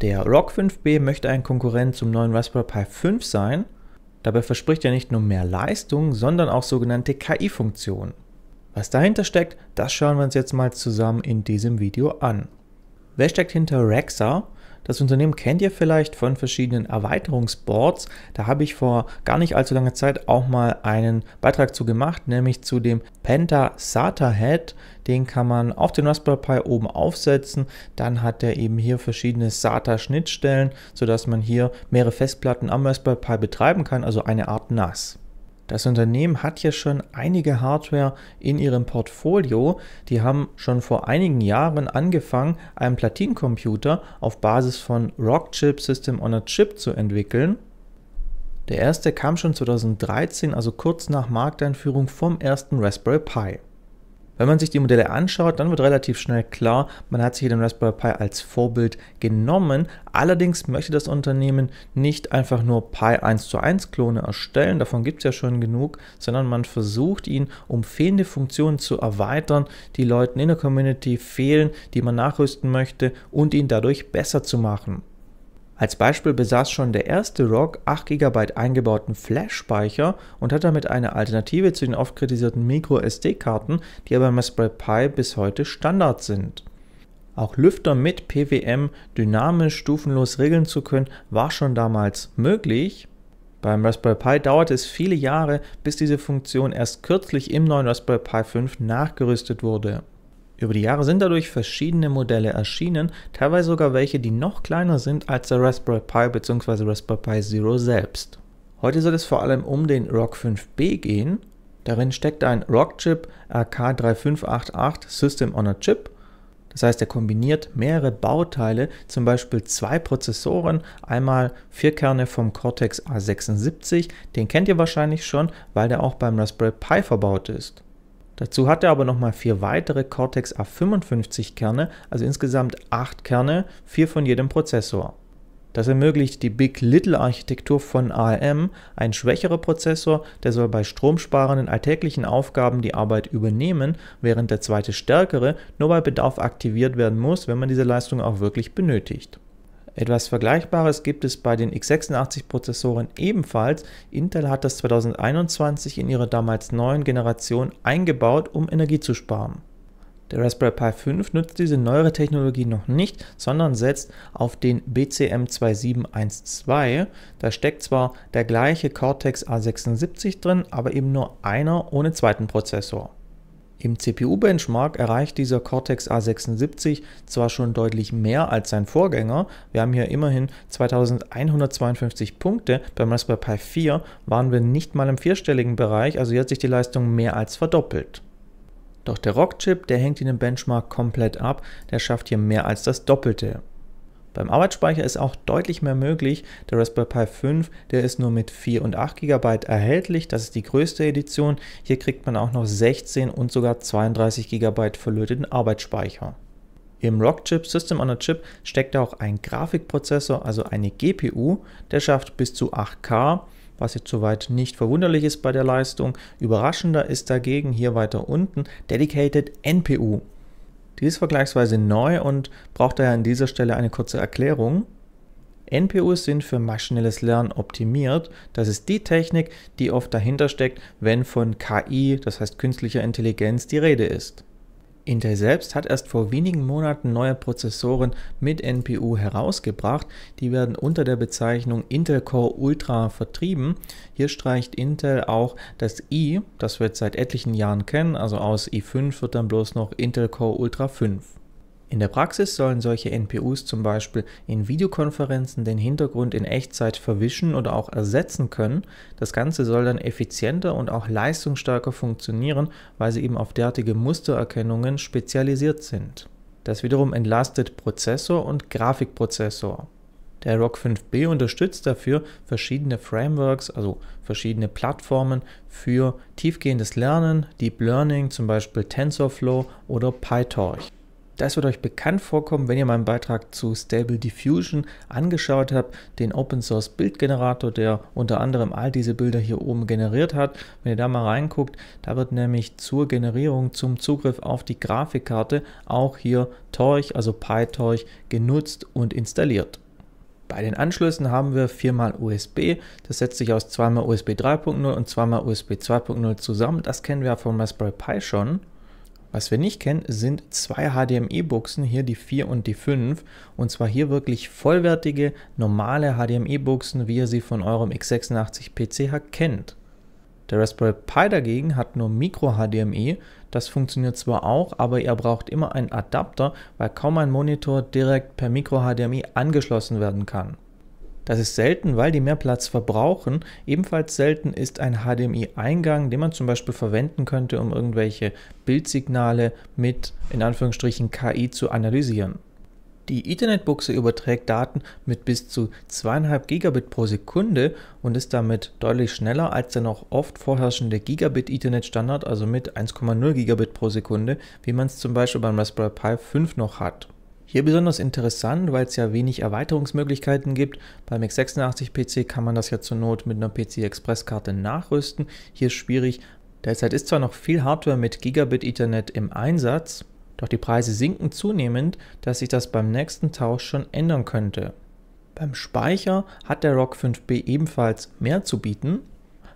Der ROG 5B möchte ein Konkurrent zum neuen Raspberry Pi 5 sein. Dabei verspricht er nicht nur mehr Leistung, sondern auch sogenannte KI-Funktionen. Was dahinter steckt, das schauen wir uns jetzt mal zusammen in diesem Video an. Wer steckt hinter Rexa? Das Unternehmen kennt ihr vielleicht von verschiedenen Erweiterungsboards. Da habe ich vor gar nicht allzu langer Zeit auch mal einen Beitrag zu gemacht, nämlich zu dem Penta SATA Head. Den kann man auf den Raspberry Pi oben aufsetzen. Dann hat er eben hier verschiedene SATA-Schnittstellen, sodass man hier mehrere Festplatten am Raspberry Pi betreiben kann, also eine Art NAS. Das Unternehmen hat ja schon einige Hardware in ihrem Portfolio. Die haben schon vor einigen Jahren angefangen, einen Platinencomputer auf Basis von Rockchip System on a Chip zu entwickeln. Der erste kam schon 2013, also kurz nach Markteinführung vom ersten Raspberry Pi. Wenn man sich die Modelle anschaut, dann wird relativ schnell klar, man hat sich den Raspberry Pi als Vorbild genommen. Allerdings möchte das Unternehmen nicht einfach nur Pi 1 zu 1 Klone erstellen, davon gibt es ja schon genug, sondern man versucht ihn, um fehlende Funktionen zu erweitern, die Leuten in der Community fehlen, die man nachrüsten möchte und ihn dadurch besser zu machen. Als Beispiel besaß schon der erste ROG 8 GB eingebauten Flash-Speicher und hat damit eine Alternative zu den oft kritisierten Micro-SD-Karten, die aber im Raspberry Pi bis heute Standard sind. Auch Lüfter mit PWM dynamisch stufenlos regeln zu können, war schon damals möglich. Beim Raspberry Pi dauerte es viele Jahre, bis diese Funktion erst kürzlich im neuen Raspberry Pi 5 nachgerüstet wurde. Über die Jahre sind dadurch verschiedene Modelle erschienen, teilweise sogar welche, die noch kleiner sind als der Raspberry Pi bzw. Raspberry Pi Zero selbst. Heute soll es vor allem um den ROG 5B gehen. Darin steckt ein ROG-Chip RK3588 System on a Chip. Das heißt, er kombiniert mehrere Bauteile, zum Beispiel zwei Prozessoren, einmal vier Kerne vom Cortex A76, den kennt ihr wahrscheinlich schon, weil der auch beim Raspberry Pi verbaut ist. Dazu hat er aber nochmal vier weitere Cortex A55 Kerne, also insgesamt acht Kerne, vier von jedem Prozessor. Das ermöglicht die Big-Little-Architektur von ARM, ein schwächerer Prozessor, der soll bei stromsparenden alltäglichen Aufgaben die Arbeit übernehmen, während der zweite stärkere nur bei Bedarf aktiviert werden muss, wenn man diese Leistung auch wirklich benötigt. Etwas Vergleichbares gibt es bei den x86-Prozessoren ebenfalls. Intel hat das 2021 in ihre damals neuen Generation eingebaut, um Energie zu sparen. Der Raspberry Pi 5 nutzt diese neuere Technologie noch nicht, sondern setzt auf den BCM2712. Da steckt zwar der gleiche Cortex A76 drin, aber eben nur einer ohne zweiten Prozessor. Im CPU-Benchmark erreicht dieser Cortex A76 zwar schon deutlich mehr als sein Vorgänger, wir haben hier immerhin 2152 Punkte, beim Raspberry Pi 4 waren wir nicht mal im vierstelligen Bereich, also hier hat sich die Leistung mehr als verdoppelt. Doch der Rockchip, der hängt in dem Benchmark komplett ab, der schafft hier mehr als das Doppelte. Beim Arbeitsspeicher ist auch deutlich mehr möglich. Der Raspberry Pi 5, der ist nur mit 4 und 8 GB erhältlich. Das ist die größte Edition. Hier kriegt man auch noch 16 und sogar 32 GB verlöteten Arbeitsspeicher. Im Rockchip System on a Chip steckt auch ein Grafikprozessor, also eine GPU, der schafft bis zu 8K, was jetzt soweit nicht verwunderlich ist bei der Leistung. Überraschender ist dagegen hier weiter unten Dedicated NPU. Die ist vergleichsweise neu und braucht daher an dieser Stelle eine kurze Erklärung. NPUs sind für maschinelles Lernen optimiert. Das ist die Technik, die oft dahinter steckt, wenn von KI, das heißt künstlicher Intelligenz, die Rede ist. Intel selbst hat erst vor wenigen Monaten neue Prozessoren mit NPU herausgebracht. Die werden unter der Bezeichnung Intel Core Ultra vertrieben. Hier streicht Intel auch das i, das wir jetzt seit etlichen Jahren kennen, also aus i5 wird dann bloß noch Intel Core Ultra 5. In der Praxis sollen solche NPUs zum Beispiel in Videokonferenzen den Hintergrund in Echtzeit verwischen oder auch ersetzen können. Das Ganze soll dann effizienter und auch leistungsstärker funktionieren, weil sie eben auf derartige Mustererkennungen spezialisiert sind. Das wiederum entlastet Prozessor und Grafikprozessor. Der ROC 5B unterstützt dafür verschiedene Frameworks, also verschiedene Plattformen für tiefgehendes Lernen, Deep Learning, zum Beispiel TensorFlow oder PyTorch. Das wird euch bekannt vorkommen, wenn ihr meinen Beitrag zu Stable Diffusion angeschaut habt, den Open Source Bildgenerator, der unter anderem all diese Bilder hier oben generiert hat. Wenn ihr da mal reinguckt, da wird nämlich zur Generierung, zum Zugriff auf die Grafikkarte auch hier Torch, also PyTorch, genutzt und installiert. Bei den Anschlüssen haben wir viermal USB. Das setzt sich aus zweimal USB 3.0 und zweimal USB 2.0 zusammen. Das kennen wir ja vom Raspberry Pi schon. Was wir nicht kennen, sind zwei HDMI-Buchsen, hier die 4 und die 5. Und zwar hier wirklich vollwertige, normale HDMI-Buchsen, wie ihr sie von eurem x86-PC kennt. Der Raspberry Pi dagegen hat nur Micro-HDMI. E. Das funktioniert zwar auch, aber ihr braucht immer einen Adapter, weil kaum ein Monitor direkt per Micro-HDMI e angeschlossen werden kann. Das ist selten, weil die mehr Platz verbrauchen. Ebenfalls selten ist ein HDMI-Eingang, den man zum Beispiel verwenden könnte, um irgendwelche Bildsignale mit in Anführungsstrichen KI zu analysieren. Die Ethernet-Buchse überträgt Daten mit bis zu 2,5 Gigabit pro Sekunde und ist damit deutlich schneller als der noch oft vorherrschende Gigabit-Ethernet-Standard, also mit 1,0 Gigabit pro Sekunde, wie man es zum Beispiel beim Raspberry Pi 5 noch hat. Hier besonders interessant, weil es ja wenig Erweiterungsmöglichkeiten gibt. Beim x86-PC kann man das ja zur Not mit einer PC-Express-Karte nachrüsten. Hier ist schwierig. Derzeit ist zwar noch viel Hardware mit Gigabit Ethernet im Einsatz, doch die Preise sinken zunehmend, dass sich das beim nächsten Tausch schon ändern könnte. Beim Speicher hat der ROG 5B ebenfalls mehr zu bieten.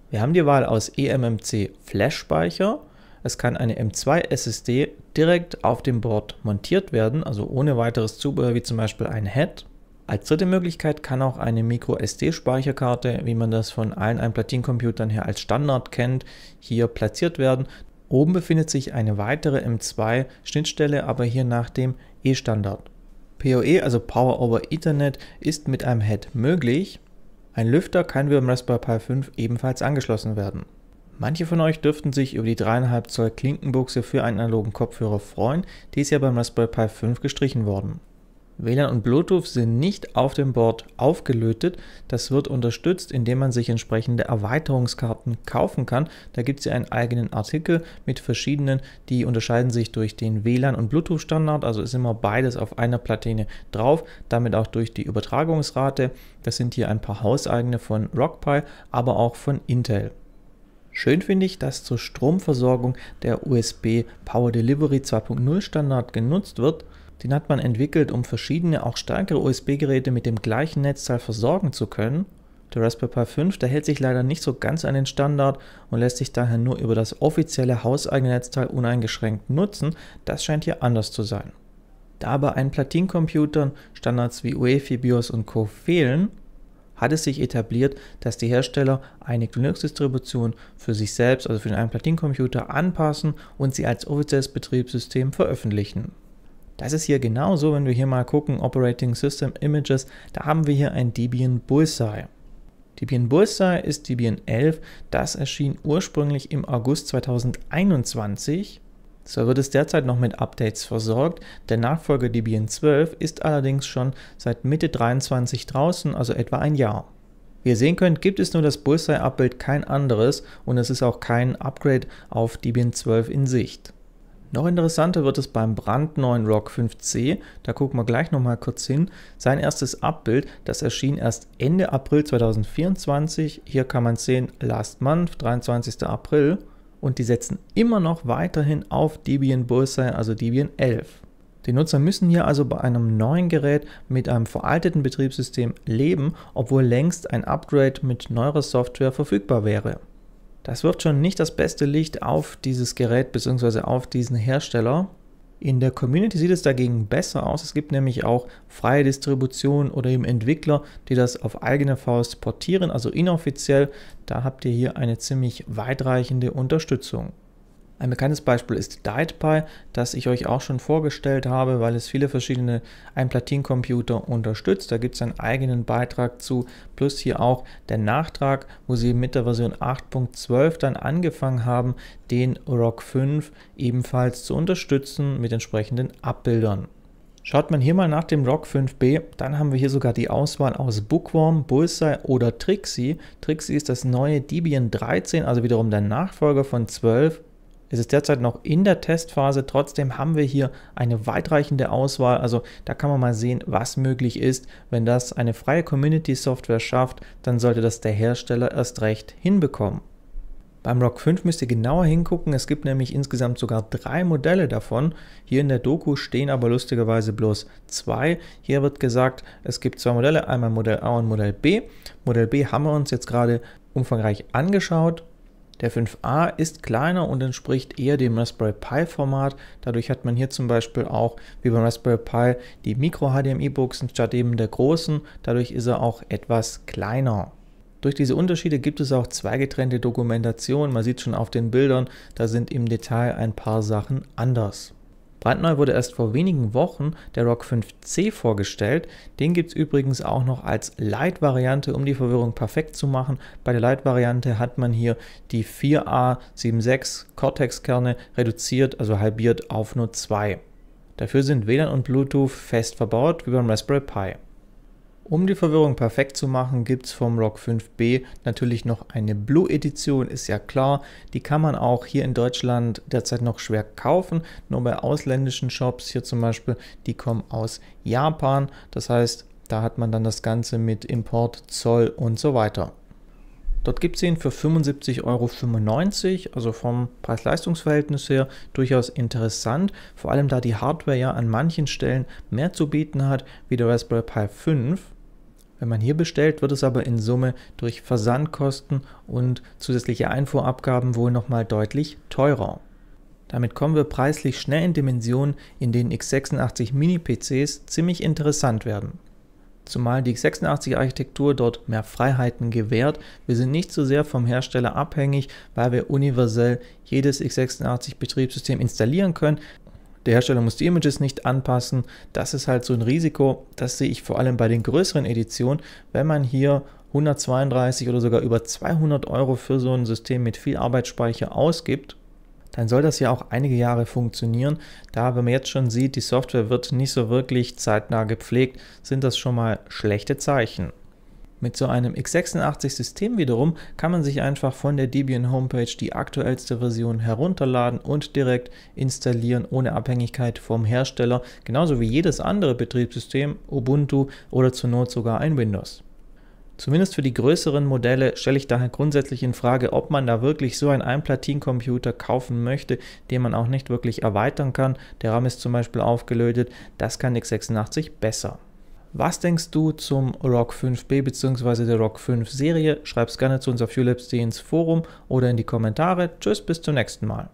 Wir haben die Wahl aus eMMC Flash-Speicher es kann eine M2 SSD direkt auf dem Board montiert werden, also ohne weiteres Zubehör wie zum Beispiel ein Head. Als dritte Möglichkeit kann auch eine Micro-SD-Speicherkarte, wie man das von allen ein her als Standard kennt, hier platziert werden. Oben befindet sich eine weitere M2-Schnittstelle, aber hier nach dem E-Standard. PoE, also Power over Ethernet, ist mit einem Head möglich. Ein Lüfter kann wie beim Raspberry Pi 5 ebenfalls angeschlossen werden. Manche von euch dürften sich über die 3,5 Zoll Klinkenbuchse für einen analogen Kopfhörer freuen, die ist ja beim Raspberry Pi 5 gestrichen worden. WLAN und Bluetooth sind nicht auf dem Board aufgelötet, das wird unterstützt, indem man sich entsprechende Erweiterungskarten kaufen kann. Da gibt es ja einen eigenen Artikel mit verschiedenen, die unterscheiden sich durch den WLAN und Bluetooth Standard, also ist immer beides auf einer Platine drauf, damit auch durch die Übertragungsrate. Das sind hier ein paar hauseigene von RockPi, aber auch von Intel. Schön finde ich, dass zur Stromversorgung der USB Power Delivery 2.0 Standard genutzt wird. Den hat man entwickelt, um verschiedene, auch stärkere USB-Geräte mit dem gleichen Netzteil versorgen zu können. Der Raspberry Pi 5, der hält sich leider nicht so ganz an den Standard und lässt sich daher nur über das offizielle hauseigene Netzteil uneingeschränkt nutzen. Das scheint hier anders zu sein. Da bei allen platin Standards wie UEFI, BIOS und Co. fehlen, hat es sich etabliert, dass die Hersteller eine Linux-Distribution für sich selbst, also für den platin anpassen und sie als offizielles Betriebssystem veröffentlichen. Das ist hier genauso, wenn wir hier mal gucken, Operating System Images, da haben wir hier ein Debian Bullseye. Debian Bullseye ist Debian 11, das erschien ursprünglich im August 2021 zwar wird es derzeit noch mit Updates versorgt, der Nachfolger Debian 12 ist allerdings schon seit Mitte 23 draußen, also etwa ein Jahr. Wie ihr sehen könnt, gibt es nur das Bullseye-Abbild, kein anderes und es ist auch kein Upgrade auf Debian 12 in Sicht. Noch interessanter wird es beim brandneuen Rock 5C, da gucken wir gleich nochmal kurz hin. Sein erstes Abbild, das erschien erst Ende April 2024, hier kann man sehen Last Month, 23. April und die setzen immer noch weiterhin auf Debian Bullseye, also Debian 11. Die Nutzer müssen hier also bei einem neuen Gerät mit einem veralteten Betriebssystem leben, obwohl längst ein Upgrade mit neuerer Software verfügbar wäre. Das wirft schon nicht das beste Licht auf dieses Gerät bzw. auf diesen Hersteller in der Community sieht es dagegen besser aus. Es gibt nämlich auch freie Distributionen oder eben Entwickler, die das auf eigene Faust portieren, also inoffiziell. Da habt ihr hier eine ziemlich weitreichende Unterstützung. Ein bekanntes Beispiel ist DietPy, das ich euch auch schon vorgestellt habe, weil es viele verschiedene Einplatinencomputer unterstützt. Da gibt es einen eigenen Beitrag zu, plus hier auch der Nachtrag, wo sie mit der Version 8.12 dann angefangen haben, den ROC 5 ebenfalls zu unterstützen mit entsprechenden Abbildern. Schaut man hier mal nach dem ROC 5B, dann haben wir hier sogar die Auswahl aus Bookworm, Bullseye oder Trixie. Trixie ist das neue Debian 13, also wiederum der Nachfolger von 12 es ist derzeit noch in der Testphase, trotzdem haben wir hier eine weitreichende Auswahl. Also da kann man mal sehen, was möglich ist. Wenn das eine freie Community-Software schafft, dann sollte das der Hersteller erst recht hinbekommen. Beim Rock 5 müsst ihr genauer hingucken, es gibt nämlich insgesamt sogar drei Modelle davon. Hier in der Doku stehen aber lustigerweise bloß zwei. Hier wird gesagt, es gibt zwei Modelle, einmal Modell A und Modell B. Modell B haben wir uns jetzt gerade umfangreich angeschaut der 5a ist kleiner und entspricht eher dem Raspberry Pi Format. Dadurch hat man hier zum Beispiel auch wie beim Raspberry Pi die Micro-HDMI-Buchsen statt eben der großen. Dadurch ist er auch etwas kleiner. Durch diese Unterschiede gibt es auch zwei getrennte Dokumentationen. Man sieht schon auf den Bildern, da sind im Detail ein paar Sachen anders. Brandneu wurde erst vor wenigen Wochen der ROG 5C vorgestellt. Den gibt es übrigens auch noch als Light-Variante, um die Verwirrung perfekt zu machen. Bei der Light-Variante hat man hier die 4A76 Cortex-Kerne reduziert, also halbiert auf nur zwei. Dafür sind WLAN und Bluetooth fest verbaut wie beim Raspberry Pi. Um die Verwirrung perfekt zu machen, gibt es vom ROG 5B natürlich noch eine Blue Edition, ist ja klar. Die kann man auch hier in Deutschland derzeit noch schwer kaufen, nur bei ausländischen Shops, hier zum Beispiel, die kommen aus Japan. Das heißt, da hat man dann das Ganze mit Import, Zoll und so weiter. Dort gibt es ihn für 75,95 Euro, also vom Preis-Leistungs-Verhältnis her durchaus interessant, vor allem da die Hardware ja an manchen Stellen mehr zu bieten hat wie der Raspberry Pi 5. Wenn man hier bestellt, wird es aber in Summe durch Versandkosten und zusätzliche Einfuhrabgaben wohl nochmal deutlich teurer. Damit kommen wir preislich schnell in Dimensionen, in denen x86 Mini-PCs ziemlich interessant werden zumal die x 86-Architektur dort mehr Freiheiten gewährt. Wir sind nicht so sehr vom Hersteller abhängig, weil wir universell jedes x86-Betriebssystem installieren können. Der Hersteller muss die Images nicht anpassen. Das ist halt so ein Risiko, das sehe ich vor allem bei den größeren Editionen, wenn man hier 132 oder sogar über 200 Euro für so ein System mit viel Arbeitsspeicher ausgibt dann soll das ja auch einige Jahre funktionieren. Da, wenn man jetzt schon sieht, die Software wird nicht so wirklich zeitnah gepflegt, sind das schon mal schlechte Zeichen. Mit so einem x86-System wiederum kann man sich einfach von der Debian Homepage die aktuellste Version herunterladen und direkt installieren, ohne Abhängigkeit vom Hersteller, genauso wie jedes andere Betriebssystem, Ubuntu oder zur Not sogar ein Windows. Zumindest für die größeren Modelle stelle ich daher grundsätzlich in Frage, ob man da wirklich so einen Einplatin-Computer kaufen möchte, den man auch nicht wirklich erweitern kann. Der RAM ist zum Beispiel aufgelötet, das kann x86 besser. Was denkst du zum ROG 5B bzw. der ROG 5 Serie? Schreib's gerne zu uns auf ins Forum oder in die Kommentare. Tschüss, bis zum nächsten Mal.